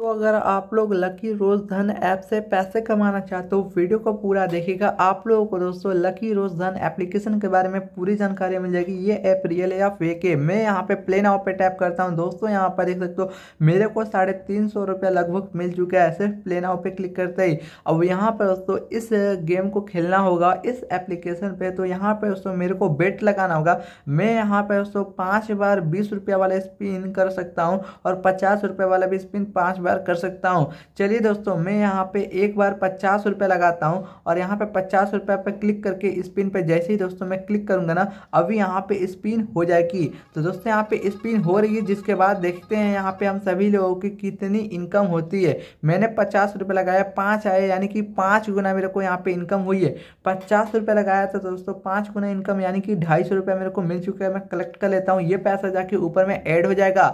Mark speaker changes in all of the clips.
Speaker 1: तो अगर आप लोग लकी रोज़ धन ऐप से पैसे कमाना चाहते हो वीडियो को पूरा देखिएगा आप लोगों को दोस्तों लकी रोज़ धन एप्लीकेशन के बारे में पूरी जानकारी मिल जाएगी ये ऐप रियल है या फेक है मैं यहाँ पे प्ले नाउ पे टैप करता हूँ दोस्तों यहाँ पर देख सकते हो मेरे को साढ़े तीन सौ रुपया लगभग मिल चुका है सिर्फ प्ले नाउ पे क्लिक करते ही अब यहाँ पर दोस्तों इस गेम को खेलना होगा इस एप्लीकेशन पर तो यहाँ पर दोस्तों मेरे को बेट लगाना होगा मैं यहाँ पर दोस्तों पाँच बार बीस रुपया वाला स्पिन कर सकता हूँ और पचास रुपये वाला भी स्पिन पाँच बार बार कर सकता हूँ चलिए दोस्तों मैं यहाँ पे एक बार पचास रुपये लगाता हूँ और यहाँ पे पचास रुपये पर क्लिक करके स्पिन पे जैसे ही दोस्तों मैं क्लिक करूँगा ना अभी यहाँ पे स्पिन हो जाएगी तो दोस्तों यहाँ पे स्पिन हो रही है जिसके बाद देखते हैं यहाँ पे हम सभी लोगों की कितनी इनकम होती है मैंने पचास रुपये लगाया पाँच आए यानी कि पाँच गुना मेरे को यहाँ पर इनकम हुई है पचास रुपये लगाया था दोस्तों पाँच गुना इनकम यानी कि ढाई सौ रुपये मेरे को मिल चुका है मैं कलेक्ट कर लेता हूँ ये पैसा जाके ऊपर में ऐड हो जाएगा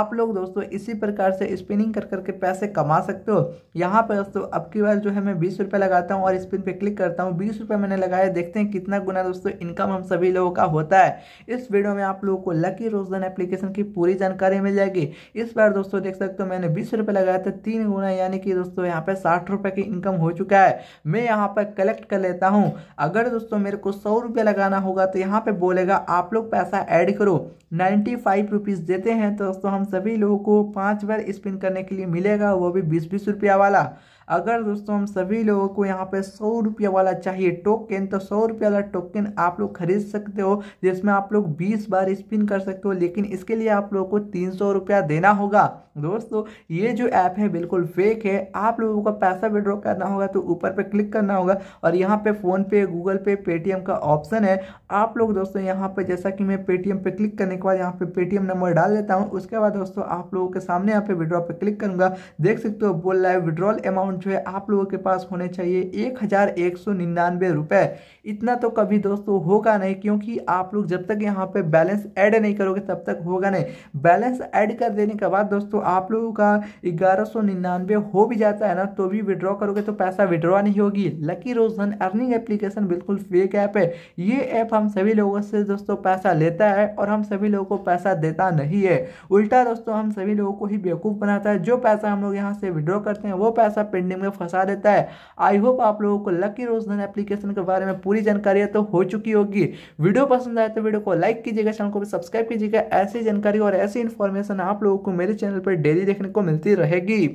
Speaker 1: आप लोग दोस्तों इसी प्रकार से स्पिनिंग करके करके पैसे कमा सकते हो यहाँ पर दोस्तों अब की बार जो है मैं बीस रुपये लगाता हूँ और स्पिन पे क्लिक करता हूँ बीस रुपये मैंने लगाए देखते हैं कितना गुना दोस्तों इनकम हम सभी लोगों का होता है इस वीडियो में आप लोगों को लकी रोजन एप्लीकेशन की पूरी जानकारी मिल जाएगी इस बार दोस्तों देख सकते हो मैंने बीस रुपये लगाया था तीन गुना यानी कि दोस्तों यहाँ पर साठ रुपये की इनकम हो चुका है मैं यहाँ पर कलेक्ट कर लेता हूँ अगर दोस्तों मेरे को सौ रुपये लगाना होगा तो यहाँ पर बोलेगा आप लोग पैसा ऐड करो नाइन्टी फाइव रुपीज़ देते हैं तो दोस्तों हम सभी लोगों को पाँच बार स्पिन करने के लिए मिलेगा वो भी बीस बीस रुपया वाला अगर दोस्तों हम सभी लोगों को यहाँ पे सौ रुपया वाला चाहिए टोकन तो सौ रुपया वाला टोकन आप लोग खरीद सकते हो जिसमें आप लोग बीस बार स्पिन कर सकते हो लेकिन इसके लिए आप लोगों को तीन सौ रुपया देना होगा दोस्तों ये जो ऐप है बिल्कुल फेक है आप लोगों का पैसा विड्रॉ करना होगा तो ऊपर पे क्लिक करना होगा और यहाँ पे फ़ोन पे गूगल पे पेटीएम का ऑप्शन है आप लोग दोस्तों यहाँ पे जैसा कि मैं पेटीएम पे क्लिक करने के बाद यहाँ पे पेटीएम नंबर डाल देता हूँ उसके बाद दोस्तों आप लोगों के सामने यहाँ पे विड्रॉ पे क्लिक करूँगा देख सकते हो बोल रहा है विड्रॉल अमाउंट जो है आप लोगों के पास होने चाहिए एक हज़ार एक सौ निन्यानवे रुपये इतना तो कभी दोस्तों होगा नहीं क्योंकि आप लोग जब तक यहाँ पे बैलेंस ऐड नहीं करोगे तब तक होगा नहीं बैलेंस ऐड कर देने के बाद दोस्तों आप लोगों का ग्यारह सौ निन्यानवे हो भी जाता है ना तो भी विड्रॉ करोगे तो पैसा विड्रॉ नहीं होगी लकी रोजन अर्निंग एप्लीकेशन बिल्कुल फेक ऐप है ये ऐप हम सभी लोगों से दोस्तों पैसा लेता है और हम सभी लोगों को पैसा देता नहीं है उल्टा दोस्तों हम सभी लोगों को ही बेवकूफ़ बनाता है जो पैसा हम लोग यहाँ से विड्रॉ करते हैं वो पैसा पेंडिंग में फंसा देता है आई होप आप लोगों को लकी रोजधन एप्लीकेशन के बारे में पूरी जानकारी तो हो चुकी होगी वीडियो पसंद आए तो वीडियो को लाइक कीजिएगा चैनल को भी सब्सक्राइब कीजिएगा ऐसी जानकारी और ऐसी इन्फॉर्मेशन आप लोगों को मेरे चैनल पर डेली देखने को मिलती रहेगी